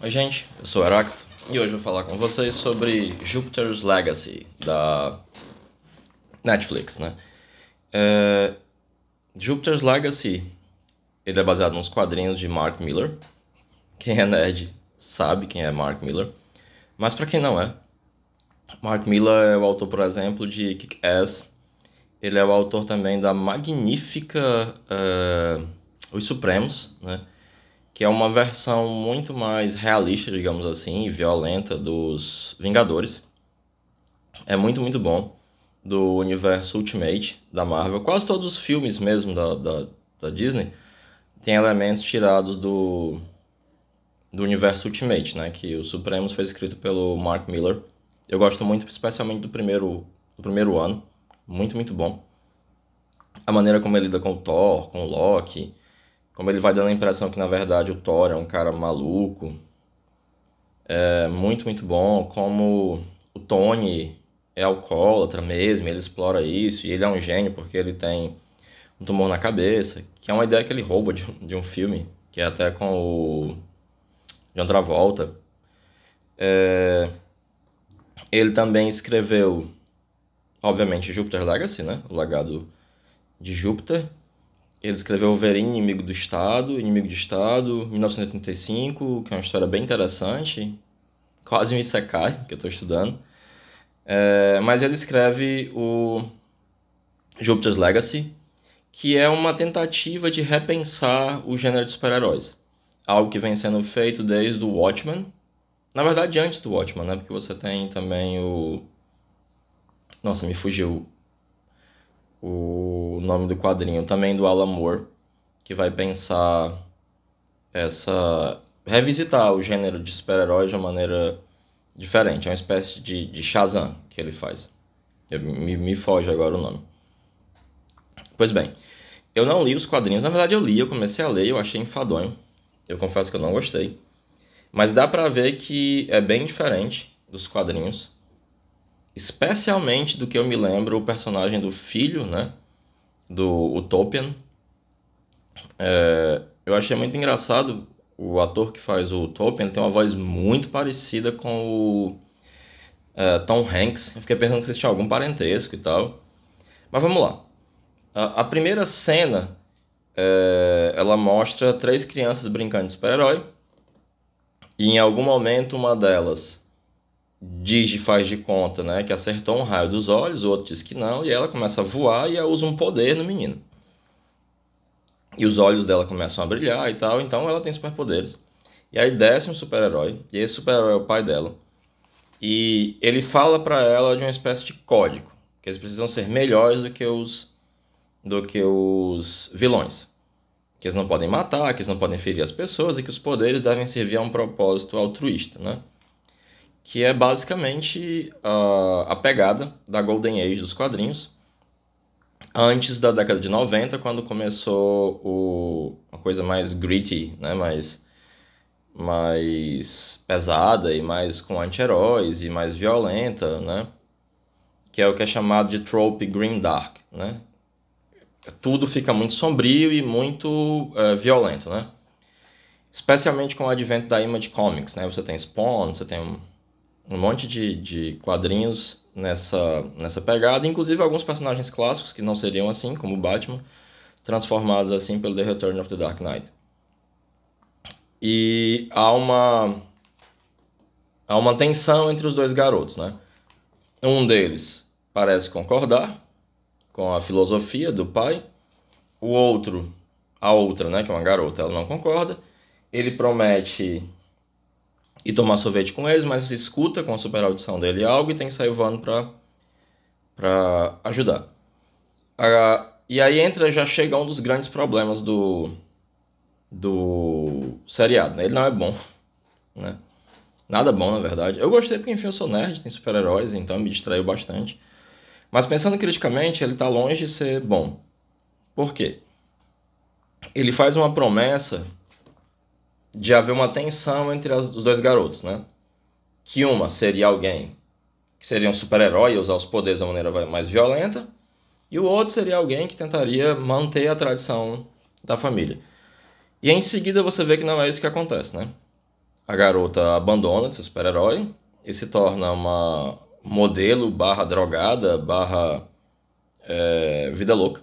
Oi gente, eu sou o Heracto e hoje eu vou falar com vocês sobre Jupiter's Legacy da Netflix, né? É... Jupiter's Legacy, ele é baseado nos quadrinhos de Mark Miller. Quem é nerd sabe quem é Mark Miller, mas para quem não é, Mark Miller é o autor, por exemplo, de Kick-Ass. Ele é o autor também da magnífica uh... Os Supremos, né? que é uma versão muito mais realista, digamos assim, e violenta dos Vingadores. É muito, muito bom. Do universo Ultimate da Marvel. Quase todos os filmes mesmo da, da, da Disney têm elementos tirados do, do universo Ultimate, né? Que o Supremos foi escrito pelo Mark Miller. Eu gosto muito, especialmente do primeiro, do primeiro ano. Muito, muito bom. A maneira como ele lida com o Thor, com o Loki, como ele vai dando a impressão que, na verdade, o Thor é um cara maluco. É muito, muito bom. Como o Tony é alcoólatra mesmo, ele explora isso. E ele é um gênio porque ele tem um tumor na cabeça. Que é uma ideia que ele rouba de, de um filme. Que é até com o John outra É... Ele também escreveu, obviamente, Júpiter Legacy, né? O legado de Júpiter. Ele escreveu Wolverine, Inimigo do Estado, Inimigo de Estado, 1985, que é uma história bem interessante, quase um Isekai, que eu estou estudando. É, mas ele escreve o Jupiter's Legacy, que é uma tentativa de repensar o gênero de super-heróis. Algo que vem sendo feito desde o Watchmen. Na verdade, antes do Watchmen, né? Porque você tem também o... Nossa, me fugiu o nome do quadrinho, também do Alan Moore, que vai pensar essa. revisitar o gênero de super-herói de uma maneira diferente. É uma espécie de, de Shazam que ele faz. Eu, me, me foge agora o nome. Pois bem, eu não li os quadrinhos. Na verdade, eu li, eu comecei a ler, eu achei enfadonho. Eu confesso que eu não gostei. Mas dá pra ver que é bem diferente dos quadrinhos especialmente do que eu me lembro, o personagem do filho, né? Do Utopian. É, eu achei muito engraçado o ator que faz o Utopian, tem uma voz muito parecida com o é, Tom Hanks. Eu fiquei pensando se tinha algum parentesco e tal. Mas vamos lá. A, a primeira cena, é, ela mostra três crianças brincando de super-herói. E em algum momento uma delas diz e faz de conta né, que acertou um raio dos olhos, o outro diz que não, e ela começa a voar e ela usa um poder no menino. E os olhos dela começam a brilhar e tal, então ela tem superpoderes. E aí desce um super-herói, e esse super-herói é o pai dela. E ele fala para ela de uma espécie de código, que eles precisam ser melhores do que os do que os vilões. Que eles não podem matar, que eles não podem ferir as pessoas e que os poderes devem servir a um propósito altruísta, né? que é basicamente uh, a pegada da Golden Age dos quadrinhos, antes da década de 90, quando começou o, uma coisa mais gritty, né? mais, mais pesada e mais com anti-heróis e mais violenta, né? que é o que é chamado de trope green dark. Né? Tudo fica muito sombrio e muito uh, violento, né? especialmente com o advento da Image Comics. Né? Você tem Spawn, você tem um monte de, de quadrinhos nessa, nessa pegada, inclusive alguns personagens clássicos que não seriam assim, como Batman, transformados assim pelo The Return of the Dark Knight. E há uma, há uma tensão entre os dois garotos, né? Um deles parece concordar com a filosofia do pai, o outro, a outra, né, que é uma garota, ela não concorda. Ele promete e tomar sorvete com eles, mas escuta com a super audição dele algo e tem que sair voando para para ajudar. Ah, e aí entra já chega um dos grandes problemas do do seriado, né? Ele não é bom, né? Nada bom, na verdade. Eu gostei porque enfim eu sou nerd, tem super-heróis, então me distraiu bastante. Mas pensando criticamente, ele está longe de ser bom. Por quê? Ele faz uma promessa de haver uma tensão entre as, os dois garotos, né? Que uma seria alguém que seria um super-herói e usar os poderes de maneira mais violenta, e o outro seria alguém que tentaria manter a tradição da família. E em seguida você vê que não é isso que acontece, né? A garota abandona esse super-herói e se torna uma modelo barra drogada barra é, vida louca.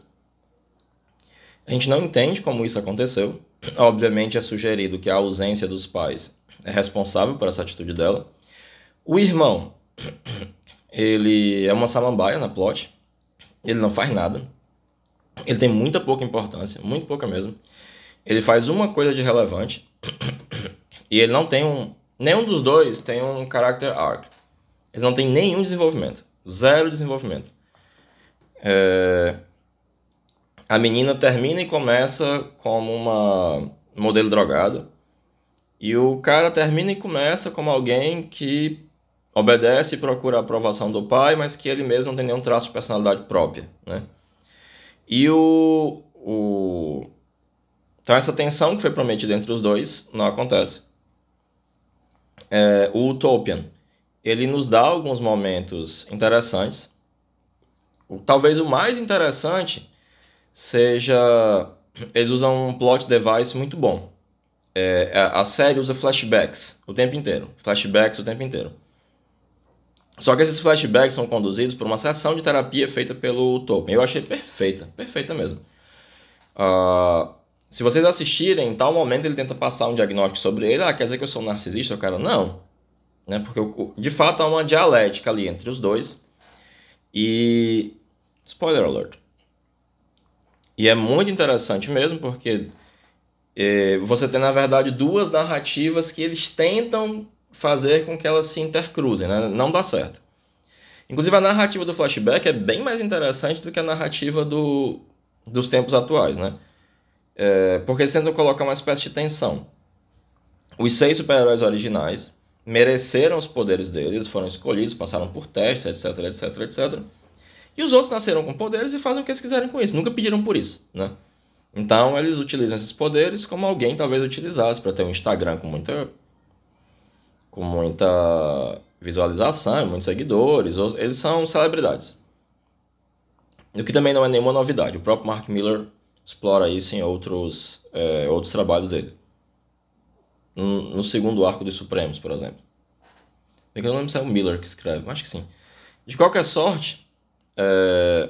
A gente não entende como isso aconteceu, Obviamente é sugerido que a ausência dos pais é responsável por essa atitude dela. O irmão, ele é uma salambaia na plot, ele não faz nada, ele tem muita pouca importância, muito pouca mesmo. Ele faz uma coisa de relevante e ele não tem um. Nenhum dos dois tem um character arc. Eles não têm nenhum desenvolvimento. Zero desenvolvimento. É, a menina termina e começa como uma modelo drogada. E o cara termina e começa como alguém que obedece e procura a aprovação do pai, mas que ele mesmo não tem nenhum traço de personalidade própria, né? E o, o... Então essa tensão que foi prometida entre os dois não acontece. É, o Utopian, ele nos dá alguns momentos interessantes. Talvez o mais interessante seja. Eles usam um plot device muito bom. É, a série usa flashbacks o tempo inteiro. Flashbacks o tempo inteiro. Só que esses flashbacks são conduzidos por uma sessão de terapia feita pelo Tolkien. Eu achei perfeita, perfeita mesmo. Uh, se vocês assistirem, em tal momento ele tenta passar um diagnóstico sobre ele. Ah, quer dizer que eu sou um narcisista? O cara, não. Né? Porque eu, de fato há uma dialética ali entre os dois. E. Spoiler alert. E é muito interessante mesmo, porque é, você tem, na verdade, duas narrativas que eles tentam fazer com que elas se intercruzem, né? não dá certo. Inclusive, a narrativa do flashback é bem mais interessante do que a narrativa do, dos tempos atuais, né? É, porque eles tentam colocar uma espécie de tensão. Os seis super-heróis originais mereceram os poderes deles, foram escolhidos, passaram por testes, etc, etc, etc. E os outros nasceram com poderes e fazem o que eles quiserem com isso. Nunca pediram por isso, né? Então eles utilizam esses poderes como alguém talvez utilizasse para ter um Instagram com muita com muita visualização, muitos seguidores, eles são celebridades. O que também não é nenhuma novidade. O próprio Mark Miller explora isso em outros é, outros trabalhos dele. No, segundo arco dos Supremos, por exemplo. Eu não lembro se é o Miller que escreve, mas acho que sim. De qualquer sorte, é,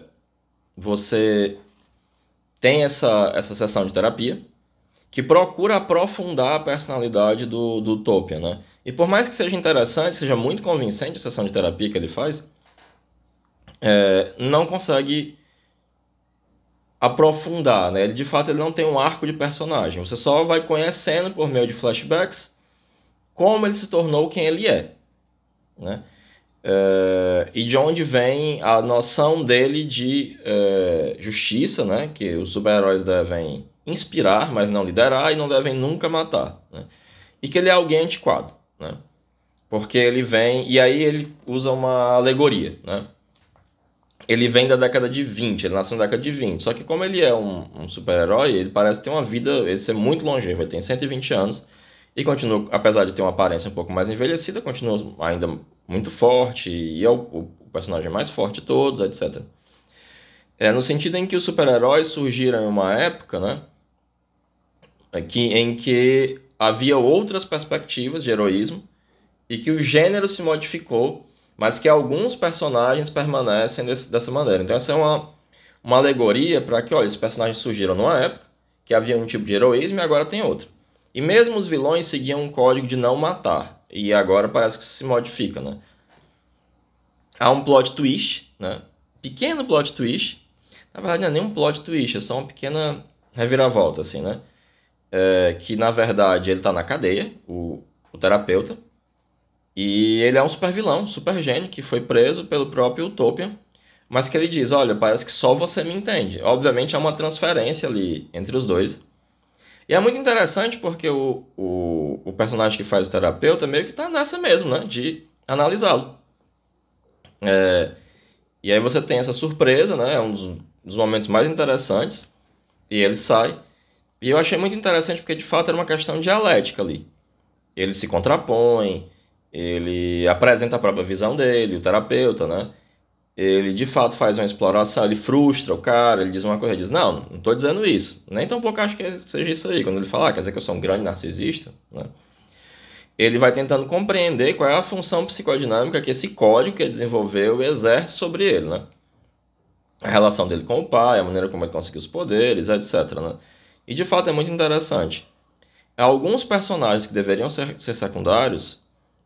você tem essa, essa sessão de terapia que procura aprofundar a personalidade do, do Topia, né? E por mais que seja interessante, seja muito convincente a sessão de terapia que ele faz, é, não consegue aprofundar, né? Ele de fato ele não tem um arco de personagem. Você só vai conhecendo por meio de flashbacks como ele se tornou quem ele é, né? Uh, e de onde vem a noção dele de uh, justiça, né? que os super-heróis devem inspirar, mas não liderar, e não devem nunca matar. Né? E que ele é alguém antiquado, né? porque ele vem. E aí ele usa uma alegoria. Né? Ele vem da década de 20, ele nasceu na década de 20. Só que, como ele é um, um super-herói, ele parece ter uma vida. Esse é muito longevo, ele tem 120 anos. E continua, apesar de ter uma aparência um pouco mais envelhecida, continua ainda muito forte e é o, o personagem mais forte de todos, etc. É no sentido em que os super-heróis surgiram em uma época, né? É que, em que havia outras perspectivas de heroísmo e que o gênero se modificou, mas que alguns personagens permanecem desse, dessa maneira. Então, essa é uma, uma alegoria para que, olha, esses personagens surgiram numa época que havia um tipo de heroísmo e agora tem outro. E mesmo os vilões seguiam um código de não matar. E agora parece que se modifica, né? Há um plot twist, né? Pequeno plot twist. Na verdade, não é nem um plot twist, é só uma pequena reviravolta, assim, né? É, que, na verdade, ele tá na cadeia, o, o terapeuta. E ele é um super vilão, super gênio, que foi preso pelo próprio Utopia, Mas que ele diz, olha, parece que só você me entende. Obviamente, há uma transferência ali entre os dois e é muito interessante porque o, o, o personagem que faz o terapeuta meio que está nessa mesmo, né? De analisá-lo. É, e aí você tem essa surpresa, né? É um dos, dos momentos mais interessantes. E ele sai. E eu achei muito interessante porque de fato era uma questão dialética ali. Ele se contrapõe, ele apresenta a própria visão dele, o terapeuta, né? ele de fato faz uma exploração, ele frustra o cara, ele diz uma coisa, ele diz, não, não estou dizendo isso. Nem pouco acho é que seja isso aí. Quando ele falar, ah, quer dizer que eu sou um grande narcisista, né? ele vai tentando compreender qual é a função psicodinâmica que esse código que ele desenvolveu exerce sobre ele, né? A relação dele com o pai, a maneira como ele conseguiu os poderes, etc. Né? E de fato é muito interessante. Alguns personagens que deveriam ser, ser secundários,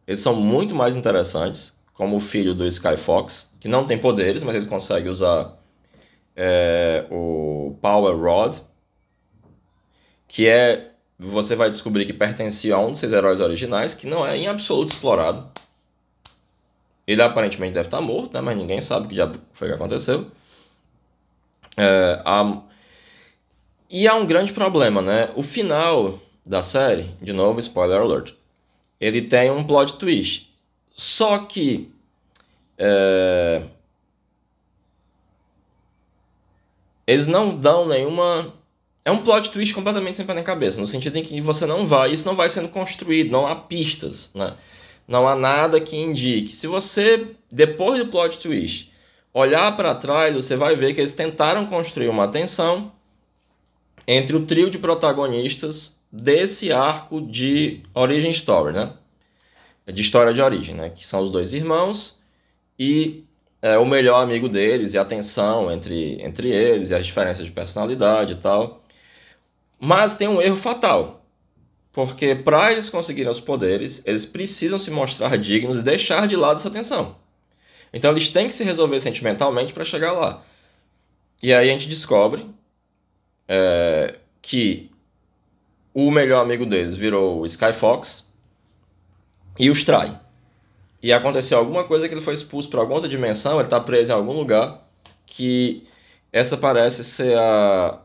eles são muito mais interessantes como o filho do Sky Fox, que não tem poderes, mas ele consegue usar é, o Power Rod, que é você vai descobrir que pertencia a um dos seus heróis originais, que não é em absoluto explorado. Ele aparentemente deve estar morto, né? mas ninguém sabe o que já foi que aconteceu. É, a... E há um grande problema, né? O final da série, de novo, spoiler alert, ele tem um plot twist só que é, eles não dão nenhuma. É um plot twist completamente sem pé na cabeça, no sentido em que você não vai, isso não vai sendo construído, não há pistas, né? não há nada que indique. Se você, depois do plot twist, olhar para trás, você vai ver que eles tentaram construir uma tensão entre o trio de protagonistas desse arco de Origin Story, né? de história de origem, né? Que são os dois irmãos e é, o melhor amigo deles e a tensão entre, entre eles e as diferenças de personalidade e tal. Mas tem um erro fatal, porque para eles conseguirem os poderes, eles precisam se mostrar dignos e deixar de lado essa tensão. Então eles têm que se resolver sentimentalmente para chegar lá. E aí a gente descobre é, que o melhor amigo deles virou o Sky Fox, e os trai. E aconteceu alguma coisa que ele foi expulso para alguma outra dimensão, ele está preso em algum lugar, que essa parece ser a,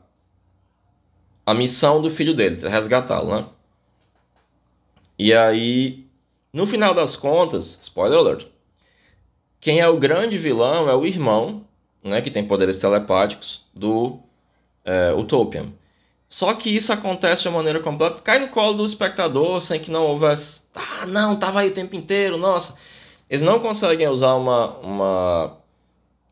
a missão do filho dele, resgatá-lo, né? E aí, no final das contas, spoiler alert, quem é o grande vilão é o irmão, né, que tem poderes telepáticos, do é, Utopian. Só que isso acontece de uma maneira completa, cai no colo do espectador, sem que não houvesse. Ah, não, tava aí o tempo inteiro, nossa. Eles não conseguem usar uma, uma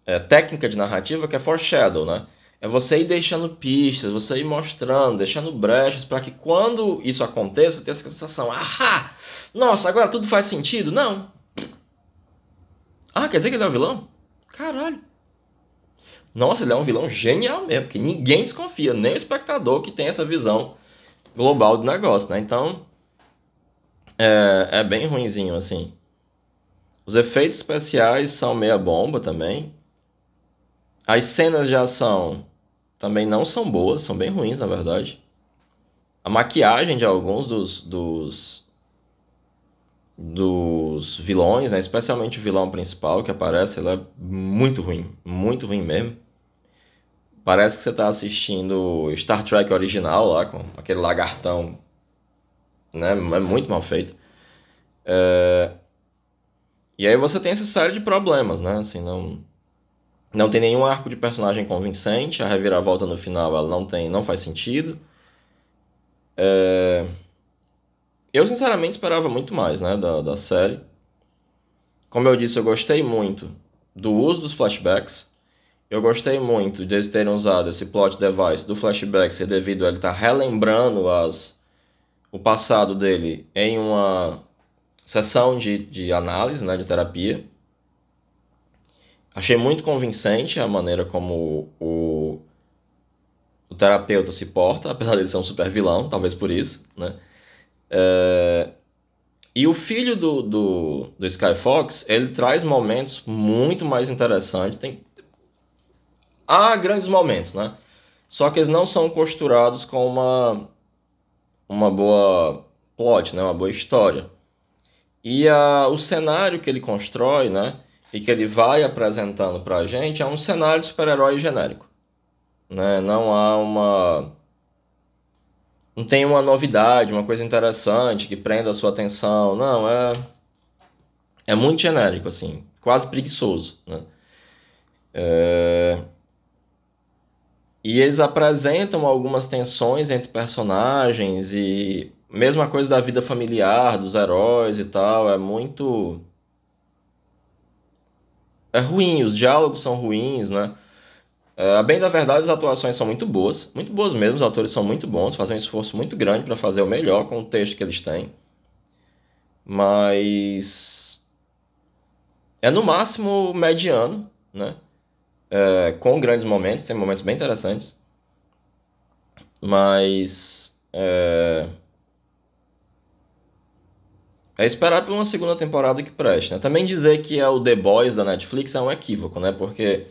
é, técnica de narrativa que é foreshadow, né? É você ir deixando pistas, você ir mostrando, deixando brechas para que quando isso aconteça, tenha essa sensação: ah, nossa, agora tudo faz sentido? Não. Ah, quer dizer que ele é o vilão? Caralho. Nossa, ele é um vilão genial mesmo, que ninguém desconfia, nem o espectador que tem essa visão global do negócio, né? Então, é, é bem ruinzinho, assim. Os efeitos especiais são meia bomba também. As cenas de ação também não são boas, são bem ruins, na verdade. A maquiagem de alguns dos, dos, dos vilões, né? especialmente o vilão principal que aparece, ele é muito ruim, muito ruim mesmo. Parece que você está assistindo Star Trek original lá, com aquele lagartão. Né? É muito mal feito. É... E aí você tem essa série de problemas, né? Assim, não... Não tem nenhum arco de personagem convincente. A reviravolta no final ela não tem, não faz sentido. É... Eu sinceramente esperava muito mais, né, da, da série. Como eu disse, eu gostei muito do uso dos flashbacks. Eu gostei muito de eles terem usado esse plot device do flashback ser devido a ele estar tá relembrando as, o passado dele em uma sessão de, de análise, né, de terapia. Achei muito convincente a maneira como o, o terapeuta se porta, apesar de ele ser um super vilão, talvez por isso, né? É... E o filho do, do, do Sky Fox, ele traz momentos muito mais interessantes, tem Há grandes momentos, né? Só que eles não são costurados com uma, uma boa plot, né? uma boa história. E a, o cenário que ele constrói, né? E que ele vai apresentando para a gente é um cenário de super-herói genérico. Né? Não há uma. Não tem uma novidade, uma coisa interessante que prenda a sua atenção. Não, é. É muito genérico, assim. Quase preguiçoso, né? É... E eles apresentam algumas tensões entre personagens e mesma coisa da vida familiar, dos heróis e tal, é muito é ruim, os diálogos são ruins, né? É, bem da verdade, as atuações são muito boas, muito boas mesmo, os atores são muito bons, fazem um esforço muito grande para fazer o melhor com o texto que eles têm. Mas é no máximo mediano, né? é, com grandes momentos, tem momentos bem interessantes, mas é, é esperar por uma segunda temporada que preste. Né? Também dizer que é o The Boys da Netflix é um equívoco, né? Porque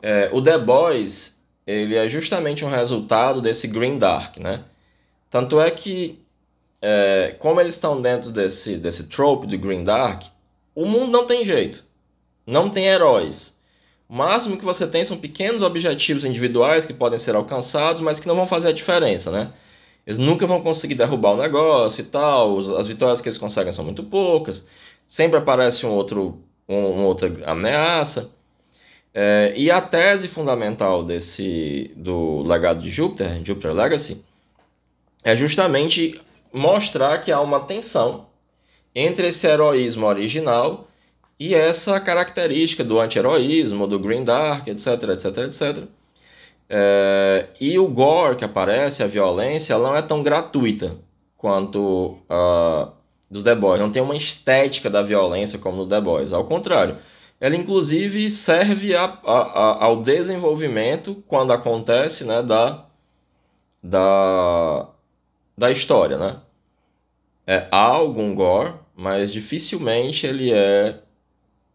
é, o The Boys ele é justamente um resultado desse Green Dark, né? Tanto é que é, como eles estão dentro desse desse trope do Green Dark, o mundo não tem jeito, não tem heróis. O máximo que você tem são pequenos objetivos individuais que podem ser alcançados, mas que não vão fazer a diferença, né? Eles nunca vão conseguir derrubar o negócio e tal, as vitórias que eles conseguem são muito poucas, sempre aparece um outro, um, uma outra ameaça. É, e a tese fundamental desse do legado de Júpiter, Júpiter Legacy, é justamente mostrar que há uma tensão entre esse heroísmo original e essa característica do anti-heroísmo, do Green Dark, etc, etc, etc. É, e o gore que aparece, a violência, ela não é tão gratuita quanto a dos The Boys. Não tem uma estética da violência como no The Boys. Ao contrário, ela inclusive serve a, a, a, ao desenvolvimento, quando acontece, né, da, da, da história. Né? É, há algum gore, mas dificilmente ele é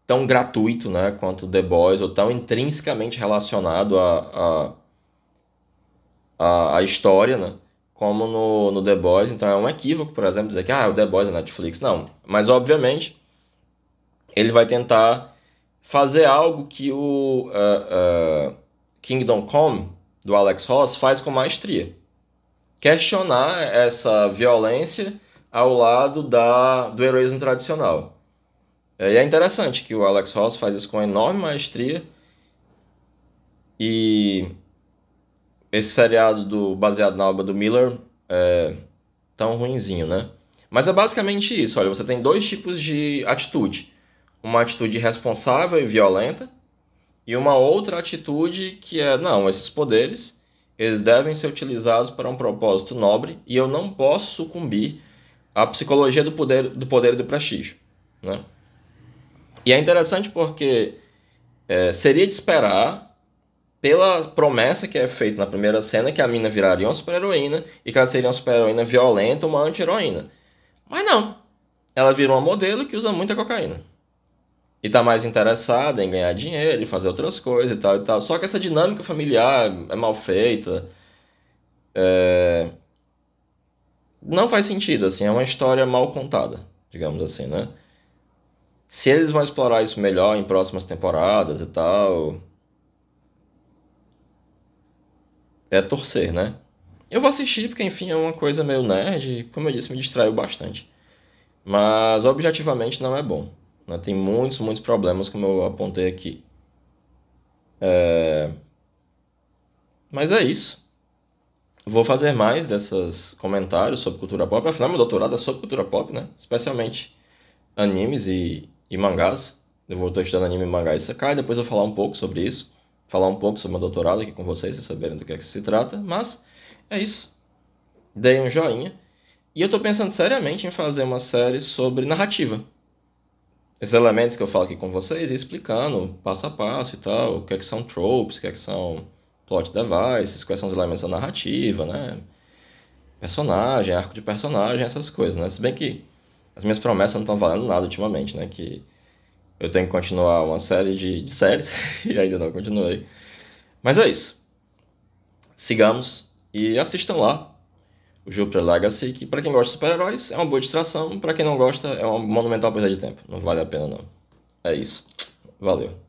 tão gratuito né, quanto The Boys, ou tão intrinsecamente relacionado à a, a, a, história, né? Como no, no The Boys, então é um equívoco, por exemplo, dizer que ah, é o The Boys é Netflix. Não, mas obviamente ele vai tentar fazer algo que o uh, uh, Kingdom Come, do Alex Ross, faz com maestria. Questionar essa violência ao lado da, do heroísmo tradicional. É, e é interessante que o Alex Ross faz isso com enorme maestria. E esse seriado do, baseado na obra do Miller é tão ruinzinho, né? Mas é basicamente isso. Olha, você tem dois tipos de atitude. Uma atitude responsável e violenta e uma outra atitude que é, não, esses poderes, eles devem ser utilizados para um propósito nobre e eu não posso sucumbir à psicologia do poder do, poder e do prestígio, né? E é interessante porque é, seria de esperar, pela promessa que é feita na primeira cena, que a mina viraria uma super-heroína e que ela seria uma super-heroína violenta, uma anti-heroína. Mas não. Ela virou uma modelo que usa muita cocaína. E tá mais interessada em ganhar dinheiro e fazer outras coisas e tal e tal. Só que essa dinâmica familiar é mal feita. É... Não faz sentido, assim. É uma história mal contada, digamos assim, né? se eles vão explorar isso melhor em próximas temporadas e tal. É torcer, né? Eu vou assistir porque, enfim, é uma coisa meio nerd. Como eu disse, me distraiu bastante. Mas, objetivamente, não é bom. Né? Tem muitos, muitos problemas, como eu apontei aqui. É... Mas é isso. Vou fazer mais desses comentários sobre cultura pop. Afinal, meu doutorado é sobre cultura pop, né? Especialmente animes e e mangás. Eu vou estar estudando anime, mangá e sekai, depois eu vou falar um pouco sobre isso. Falar um pouco sobre meu doutorado aqui com vocês, vocês saberem do que é que se trata. Mas é isso. Dei um joinha. E eu estou pensando seriamente em fazer uma série sobre narrativa. Esses elementos que eu falo aqui com vocês, e explicando passo a passo e tal, o que é que são tropes, o que é que são plot devices, quais são os elementos da narrativa, né? Personagem, arco de personagem, essas coisas, né? Se bem que as minhas promessas não estão valendo nada ultimamente, né? Que eu tenho que continuar uma série de, de séries e ainda não continuei. Mas é isso. Sigamos e assistam lá o Jupiter Legacy, que para quem gosta de super-heróis é uma boa distração, para quem não gosta é uma monumental perda de tempo. Não vale a pena não. É isso. Valeu.